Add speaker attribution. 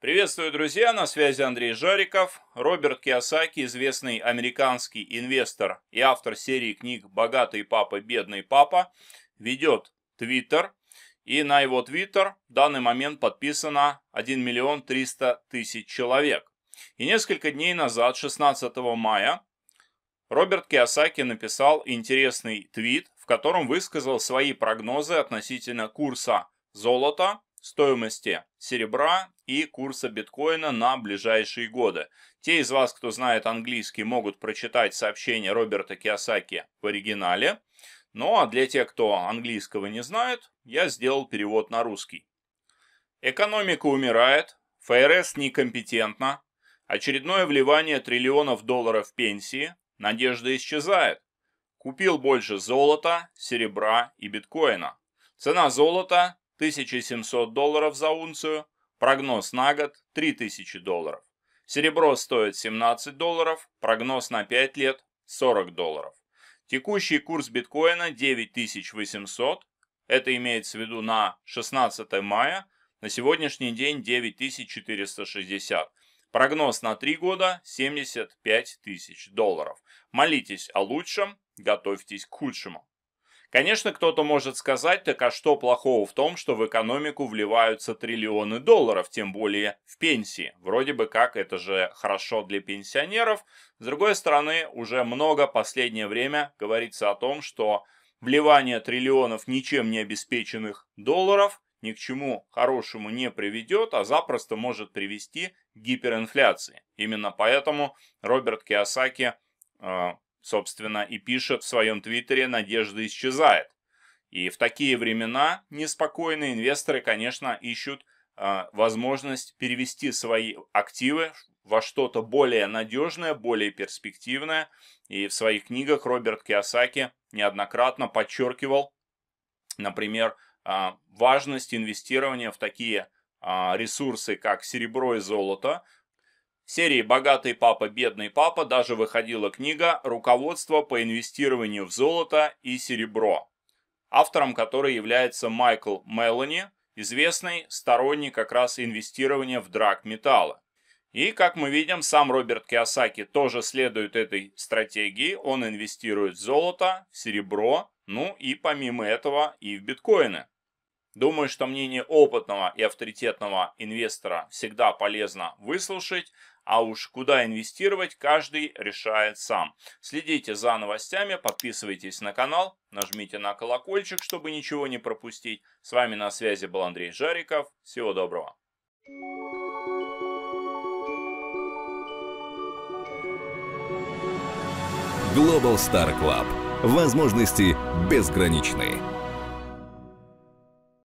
Speaker 1: Приветствую, друзья! На связи Андрей Жариков. Роберт Киосаки, известный американский инвестор и автор серии книг «Богатый папа, бедный папа», ведет Твиттер. И на его Твиттер в данный момент подписано 1 миллион 300 тысяч человек. И несколько дней назад, 16 мая, Роберт Киосаки написал интересный твит, в котором высказал свои прогнозы относительно курса золота, стоимости серебра и курса биткоина на ближайшие годы. Те из вас, кто знает английский, могут прочитать сообщение Роберта Киосаки в оригинале. Ну а для тех, кто английского не знает, я сделал перевод на русский. Экономика умирает, ФРС некомпетентна, очередное вливание триллионов долларов пенсии, надежда исчезает. Купил больше золота, серебра и биткоина. Цена золота 1700 долларов за унцию, прогноз на год 3000 долларов. Серебро стоит 17 долларов, прогноз на 5 лет 40 долларов. Текущий курс биткоина 9800, это имеется в виду на 16 мая, на сегодняшний день 9460. Прогноз на 3 года 75 тысяч долларов. Молитесь о лучшем, готовьтесь к худшему. Конечно, кто-то может сказать, так а что плохого в том, что в экономику вливаются триллионы долларов, тем более в пенсии. Вроде бы как это же хорошо для пенсионеров. С другой стороны, уже много последнее время говорится о том, что вливание триллионов ничем не обеспеченных долларов ни к чему хорошему не приведет, а запросто может привести к гиперинфляции. Именно поэтому Роберт Киосаки э, Собственно, и пишет в своем твиттере «Надежда исчезает». И в такие времена неспокойные инвесторы, конечно, ищут э, возможность перевести свои активы во что-то более надежное, более перспективное. И в своих книгах Роберт Киосаки неоднократно подчеркивал, например, э, важность инвестирования в такие а, ресурсы, как серебро и золото, в серии «Богатый папа, бедный папа» даже выходила книга «Руководство по инвестированию в золото и серебро», автором которой является Майкл Мелани, известный сторонник как раз инвестирования в драгметаллы. И, как мы видим, сам Роберт Киосаки тоже следует этой стратегии. Он инвестирует в золото, в серебро, ну и помимо этого и в биткоины. Думаю, что мнение опытного и авторитетного инвестора всегда полезно выслушать, а уж куда инвестировать, каждый решает сам. Следите за новостями, подписывайтесь на канал, нажмите на колокольчик, чтобы ничего не пропустить. С вами на связи был Андрей Жариков. Всего доброго. Global Star Club. Возможности безграничные.